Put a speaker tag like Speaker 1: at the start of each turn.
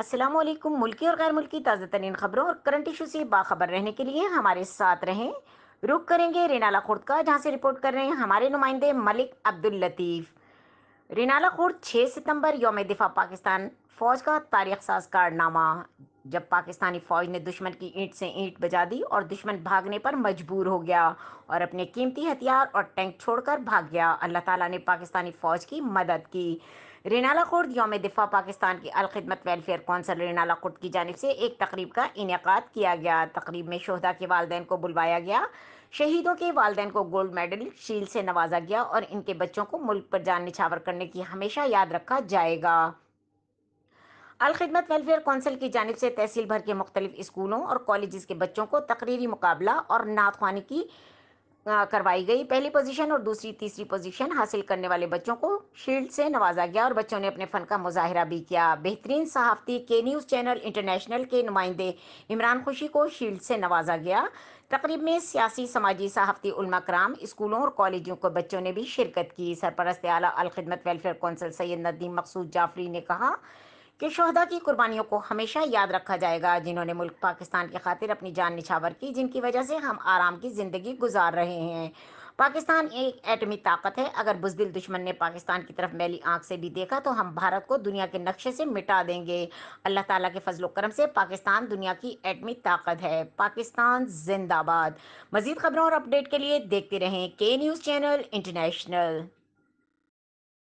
Speaker 1: अस्सलाम वालेकुम मुल्की और गैर मुल्की ताज़ा तरीन खबरों और करंट इशू से बाखबर रहने के लिए हमारे साथ रहें रुख करेंगे रेनाला खुर्द का जहाँ से रिपोर्ट कर रहे हैं हमारे नुमाइंदे मलिक अब्दुल लतीफ़ रेनाला खुर्द छः सितंबर योम दिफा पाकिस्तान फ़ौज का तारीख साज कारनामा जब पाकिस्तानी फ़ौज ने दुश्मन की ईंट से ईंट बजा दी और दुश्मन भागने पर मजबूर हो गया और अपने कीमती हथियार और टैंक छोड़कर भाग गया अल्लाह ताला ने पाकिस्तानी फ़ौज की मदद की रेनाला खुर्द योम दिफा पाकिस्तान की अलखदमत वेलफेयर कौंसल रेनाला खुर्द की जानब से एक तकरीब का इनका किया गया तकरीब में शहदा के वालदेन को बुलवाया गया शहीदों के वालदेन को गोल्ड मेडल शील से नवाजा गया और इनके बच्चों को मुल्क पर जान निछावर करने की हमेशा याद रखा जाएगा अलखदमत वेलफेयर कौंसिल की जानब से तहसील भर के मुख्तलिफ स्कूलों और कॉलेज के बच्चों को तकरीरी मुकाबला और नातवानी की करवाई गई पहली पोजीशन और दूसरी तीसरी पोजीशन हासिल करने वाले बच्चों को शील्ड से नवाजा गया और बच्चों ने अपने फ़न का मुजाहरा भी किया बेहतरीन सहाफ़ती के न्यूज़ चैनल इंटरनेशनल के नुमाइंदे इमरान खुशी को शील्ड से नवाजा गया तकरीब में सियासी समाजी सहाफ़ती कराम स्कूलों और कॉलेजों के बच्चों ने भी शिरकत की सरपरस्त आला अलखदमत वेलफेयर कौंसिल सैद नदीम मकसूद जाफरी ने कहा कि शहदा की कुर्बानियों को हमेशा याद रखा जाएगा जिन्होंने मुल्क पाकिस्तान की खातिर अपनी जान निछावर की जिनकी वजह से हम आराम की ज़िंदगी गुजार रहे हैं पाकिस्तान एक एटमी ताकत है अगर बुजदिल दुश्मन ने पाकिस्तान की तरफ मैली आंख से भी देखा तो हम भारत को दुनिया के नक्शे से मिटा देंगे अल्लाह ताला के फजल करम से पाकिस्तान दुनिया की एटमी ताकत है पाकिस्तान जिंदाबाद मजीद खबरों और अपडेट के लिए देखते रहें के न्यूज़ चैनल इंटरनेशनल